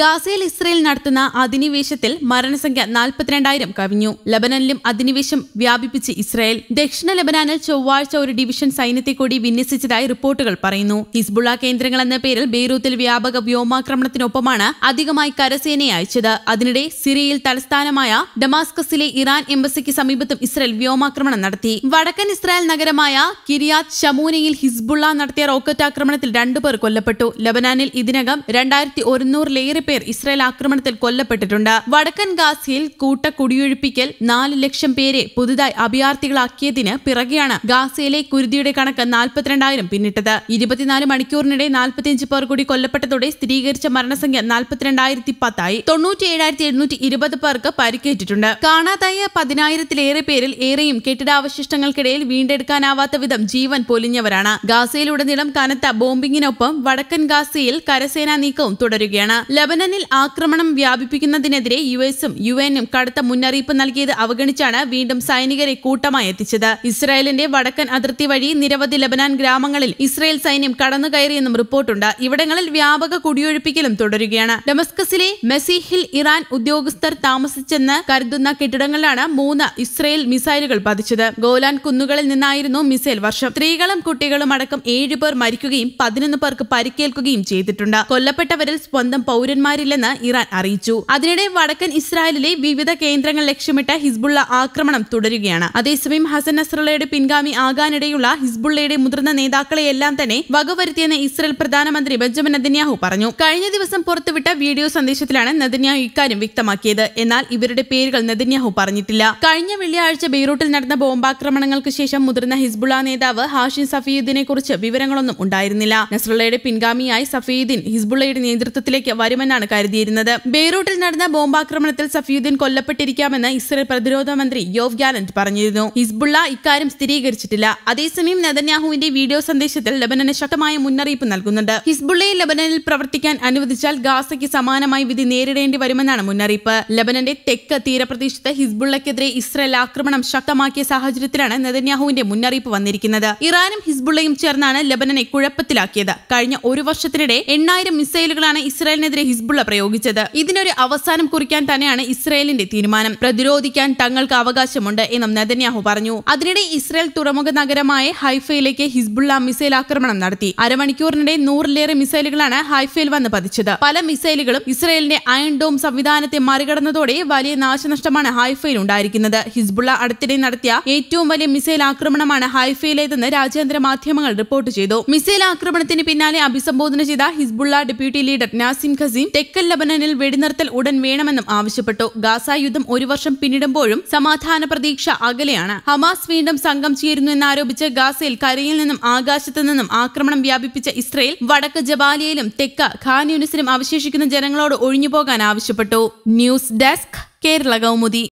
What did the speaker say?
ഗാസയിൽ ഇസ്രയേൽ നടത്തുന്ന അധിനിവേശത്തിൽ മരണസംഖ്യ നാൽപ്പത്തിരണ്ടായിരം കവിഞ്ഞു ലബനനിലും അധിനിവേശം വ്യാപിപ്പിച്ച് ഇസ്രയേൽ ദക്ഷിണ ലബനാനിൽ ചൊവ്വാഴ്ച ഒരു ഡിവിഷൻ സൈന്യത്തെ കൂടി വിന്യസിച്ചതായി റിപ്പോർട്ടുകൾ പറയുന്നു ഹിസ്ബുള്ള കേന്ദ്രങ്ങൾ എന്ന പേരിൽ ബെയ്റൂത്തിൽ വ്യാപക വ്യോമാക്രമണത്തിനൊപ്പമാണ് അധികമായി കരസേനയെ അയച്ചത് അതിനിടെ സിറിയയിൽ തലസ്ഥാനമായ ഡമാസ്കസിലെ ഇറാൻ എംബസിക്ക് സമീപത്തും ഇസ്രയേൽ വ്യോമാക്രമണം നടത്തി വടക്കൻ ഇസ്രായേൽ നഗരമായ കിരിയാത് ഷമൂനയിൽ ഹിസ്ബുള്ള നടത്തിയ റോക്കറ്റ് ആക്രമണത്തിൽ രണ്ടുപേർ കൊല്ലപ്പെട്ടു ലബനാനിൽ ഇതിനകം രണ്ടായിരത്തി ഒരുന്നൂറിലേറെ പേർ ഇസ്രായേൽ ആക്രമണത്തിൽ കൊല്ലപ്പെട്ടിട്ടുണ്ട് വടക്കൻ ഗാസയിൽ കൂട്ട കുടിയൊഴിപ്പിക്കൽ നാല് ലക്ഷം പേരെ പുതുതായി അഭയാർത്ഥികളാക്കിയതിന് പിറകെയാണ് ഗാസയിലെ കുരുതിയുടെ കണക്ക് നാൽപ്പത്തിരണ്ടായിരം പിന്നിട്ടത് ഇരുപത്തിനാല് മണിക്കൂറിനിടെ നാൽപ്പത്തിയഞ്ച് പേർ കൂടി കൊല്ലപ്പെട്ടതോടെ സ്ഥിരീകരിച്ച മരണസംഖ്യ നാൽപ്പത്തിരണ്ടായിരത്തി പത്തായി തൊണ്ണൂറ്റിയേഴായിരത്തി എഴുന്നൂറ്റി ഇരുപത് പേർക്ക് പരിക്കേറ്റിട്ടുണ്ട് കാണാതായ പതിനായിരത്തിലേറെ പേരിൽ ഏറെയും കെട്ടിടാവശിഷ്ടങ്ങൾക്കിടയിൽ വീണ്ടെടുക്കാനാവാത്ത വിധം ജീവൻ പൊലിഞ്ഞവരാണ് ഗാസയിലുടനീളം കനത്ത ബോംബിങ്ങിനൊപ്പം വടക്കൻ ഗാസയിൽ കരസേനാ നീക്കവും തുടരുകയാണ് ലബ ലെബനനിൽ ആക്രമണം വ്യാപിപ്പിക്കുന്നതിനെതിരെ എസും യു എനും കടുത്ത മുന്നറിയിപ്പ് നൽകിയത് അവഗണിച്ചാണ് വീണ്ടും സൈനികരെ കൂട്ടമായി എത്തിച്ചത് ഇസ്രായേലിന്റെ വടക്കൻ അതിർത്തി വഴി നിരവധി ലബനാൻ ഗ്രാമങ്ങളിൽ ഇസ്രായേൽ സൈന്യം കടന്നുകയറിയെന്നും റിപ്പോർട്ടുണ്ട് ഇവിടങ്ങളിൽ വ്യാപക കുടിയൊഴിപ്പിക്കലും തുടരുകയാണ് ഡമസ്കസിലെ മെസിഹിൽ ഇറാൻ ഉദ്യോഗസ്ഥർ താമസിച്ചെന്ന് കരുതുന്ന കെട്ടിടങ്ങളിലാണ് മൂന്ന് ഇസ്രായേൽ മിസൈലുകൾ പതിച്ചത് ഗോലാൻ കുന്നുകളിൽ നിന്നായിരുന്നു മിസൈൽ വർഷം സ്ത്രീകളും കുട്ടികളും അടക്കം ഏഴുപേർ മരിക്കുകയും പതിനൊന്ന് പേർക്ക് പരിക്കേൽക്കുകയും ചെയ്തിട്ടുണ്ട് കൊല്ലപ്പെട്ടവരിൽ സ്വന്തം പൗരന്മാർ പൈലറ്റുമാരില്ലെന്ന് ഇറാൻ അറിയിച്ചു അതിനിടെ വടക്കൻ ഇസ്രായേലിലെ വിവിധ കേന്ദ്രങ്ങൾ ലക്ഷ്യമിട്ട ഹിസ്ബുള്ള ആക്രമണം തുടരുകയാണ് അതേസമയം ഹസൻ നസ്രള്ളയുടെ പിൻഗാമി ആകാനിടയുള്ള ഹിസ്ബുള്ളയുടെ മുതിർന്ന നേതാക്കളെയെല്ലാം തന്നെ വകവരുത്തിയെന്ന് ഇസ്രായേൽ പ്രധാനമന്ത്രി ബെഞ്ചമിൻ നെതന്യാഹു പറഞ്ഞു കഴിഞ്ഞ ദിവസം പുറത്തുവിട്ട വീഡിയോ സന്ദേശത്തിലാണ് നെതന്യാഹു ഇക്കാര്യം വ്യക്തമാക്കിയത് എന്നാൽ ഇവരുടെ പേരുകൾ നെതന്യാഹു പറഞ്ഞിട്ടില്ല കഴിഞ്ഞ വെള്ളിയാഴ്ച ബെയ്റൂട്ടിൽ നടന്ന ബോംബാക്രമണങ്ങൾക്ക് ശേഷം മുതിർന്ന ഹിസ്ബുള്ള നേതാവ് ഹാഷിൻ സഫീദിനെ കുറിച്ച് വിവരങ്ങളൊന്നും ഉണ്ടായിരുന്നില്ല നസ്രള്ളയുടെ പിൻഗാമിയായി സഫീദിൻ ഹിസ്ബുള്ളയുടെ നേതൃത്വത്തിലേക്ക് വരുമെന്ന എന്നാണ് കരുതിയിരുന്നത് ബെയ്റൂട്ടിൽ നടന്ന ബോംബാക്രമണത്തിൽ സഫിയുദ്ദീൻ കൊല്ലപ്പെട്ടിരിക്കാമെന്ന് ഇസ്രേൽ പ്രതിരോധ മന്ത്രി യോവ് ഗാലന്റ് പറഞ്ഞിരുന്നു ഹിസ്ബുള്ള ഇക്കാര്യം സ്ഥിരീകരിച്ചിട്ടില്ല അതേസമയം നെതന്യാഹുവിന്റെ വീഡിയോ സന്ദേശത്തിൽ ലബനന് ശക്തമായ മുന്നറിയിപ്പ് നൽകുന്നുണ്ട് ഹിസ്ബുള്ളയെ ലബനനിൽ പ്രവർത്തിക്കാൻ അനുവദിച്ചാൽ ഗാസയ്ക്ക് സമാനമായി വിധി നേരിടേണ്ടി വരുമെന്നാണ് മുന്നറിയിപ്പ് ലബനന്റെ തെക്ക് തീരപ്രദേശത്ത് ഹിസ്ബുള്ളക്കെതിരെ ഇസ്രേൽ ആക്രമണം ശക്തമാക്കിയ സാഹചര്യത്തിലാണ് നെതന്യാഹുവിന്റെ മുന്നറിയിപ്പ് വന്നിരിക്കുന്നത് ഇറാനും ഹിസ്ബുള്ളയും ചേർന്നാണ് ലബനനെ കുഴപ്പത്തിലാക്കിയത് കഴിഞ്ഞ ഒരു വർഷത്തിനിടെ എണ്ണായിരം മിസൈലുകളാണ് ഇസ്രായേലിനെതിരെ ഹിസ്ബുള്ള ഹിസ്ബുള്ള പ്രയോഗിച്ചത് ഇതിനൊരു അവസാനം കുറിക്കാൻ തന്നെയാണ് ഇസ്രയേലിന്റെ തീരുമാനം പ്രതിരോധിക്കാൻ തങ്ങൾക്ക് അവകാശമുണ്ട് എന്നും നെതന്യാഹു പറഞ്ഞു അതിനിടെ ഇസ്രയേൽ തുറമുഖ നഗരമായ ഹൈഫയിലേക്ക് ഹിസ്ബുള്ള മിസൈൽ ആക്രമണം നടത്തി അരമണിക്കൂറിനിടെ നൂറിലേറെ മിസൈലുകളാണ് ഹൈഫയിൽ വന്ന് പതിച്ചത് പല മിസൈലുകളും ഇസ്രയേലിന്റെ അയൺ ഡോം സംവിധാനത്തെ മറികടന്നതോടെ വലിയ നാശനഷ്ടമാണ് ഹൈഫയിൽ ഉണ്ടായിരിക്കുന്നത് ഹിസ്ബുള്ള അടുത്തിടെ നടത്തിയ ഏറ്റവും വലിയ മിസൈൽ ആക്രമണമാണ് ഹൈഫയിലേതെന്ന് രാജ്യാന്തര മാധ്യമങ്ങൾ റിപ്പോർട്ട് ചെയ്തു മിസൈൽ ആക്രമണത്തിന് പിന്നാലെ അഭിസംബോധന ചെയ്ത ഹിസ്ബുള്ള ഡെപ്യൂട്ടി ലീഡർ നാസിം ഖസീം തെക്കൻ ലബനനിൽ വെടിനിർത്തൽ ഉടൻ വേണമെന്നും ആവശ്യപ്പെട്ടു ഗാസ യുദ്ധം ഒരു വർഷം പിന്നിടുമ്പോഴും സമാധാന പ്രതീക്ഷ അകലെയാണ് ഹമാസ് വീണ്ടും സംഘം ചേരുന്നു എന്നാരോപിച്ച് ഗാസയിൽ കരയിൽ നിന്നും ആകാശത്തു നിന്നും ആക്രമണം വ്യാപിപ്പിച്ച ഇസ്രയേൽ വടക്ക് ജബാലിയയിലും തെക്ക ഖാൻ യൂണിസിലും അവശേഷിക്കുന്ന ജനങ്ങളോട് ഒഴിഞ്ഞുപോകാൻ ആവശ്യപ്പെട്ടു ന്യൂസ് ഡെസ്ക് കേരള കൗമുദി